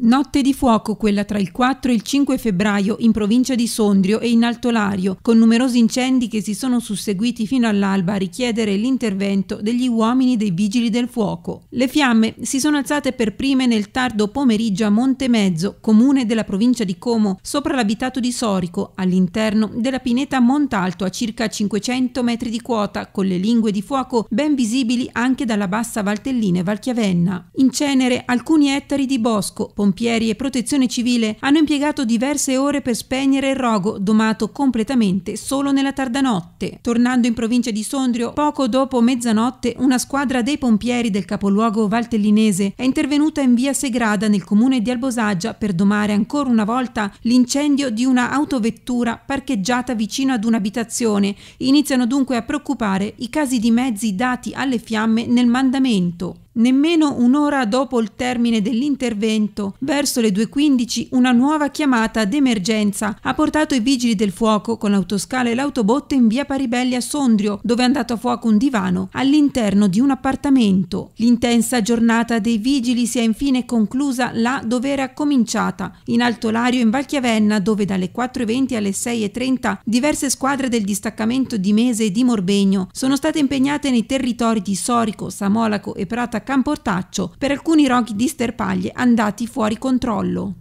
Notte di fuoco quella tra il 4 e il 5 febbraio in provincia di Sondrio e in Altolario, con numerosi incendi che si sono susseguiti fino all'alba a richiedere l'intervento degli uomini dei vigili del fuoco. Le fiamme si sono alzate per prime nel tardo pomeriggio a Montemezzo, comune della provincia di Como, sopra l'abitato di Sorico, all'interno della pineta Montalto a circa 500 metri di quota, con le lingue di fuoco ben visibili anche dalla bassa Valtellina e Valchiavenna. In cenere alcuni ettari di bosco, pompieri e protezione civile hanno impiegato diverse ore per spegnere il rogo, domato completamente solo nella tarda notte. Tornando in provincia di Sondrio, poco dopo mezzanotte, una squadra dei pompieri del capoluogo valtellinese è intervenuta in via Segrada nel comune di Albosaggia per domare ancora una volta l'incendio di una autovettura parcheggiata vicino ad un'abitazione. Iniziano dunque a preoccupare i casi di mezzi dati alle fiamme nel mandamento. Nemmeno un'ora dopo il termine dell'intervento, verso le 2.15, una nuova chiamata d'emergenza ha portato i vigili del fuoco con l'autoscala e l'autobotte in via Paribelli a Sondrio, dove è andato a fuoco un divano all'interno di un appartamento. L'intensa giornata dei vigili si è infine conclusa là dove era cominciata, in Altolario in Valchiavenna, dove dalle 4.20 alle 6.30 diverse squadre del distaccamento di Mese e di Morbegno sono state impegnate nei territori di Sorico, Samolaco e Prata Camportaccio per alcuni roghi di sterpaglie andati fuori controllo.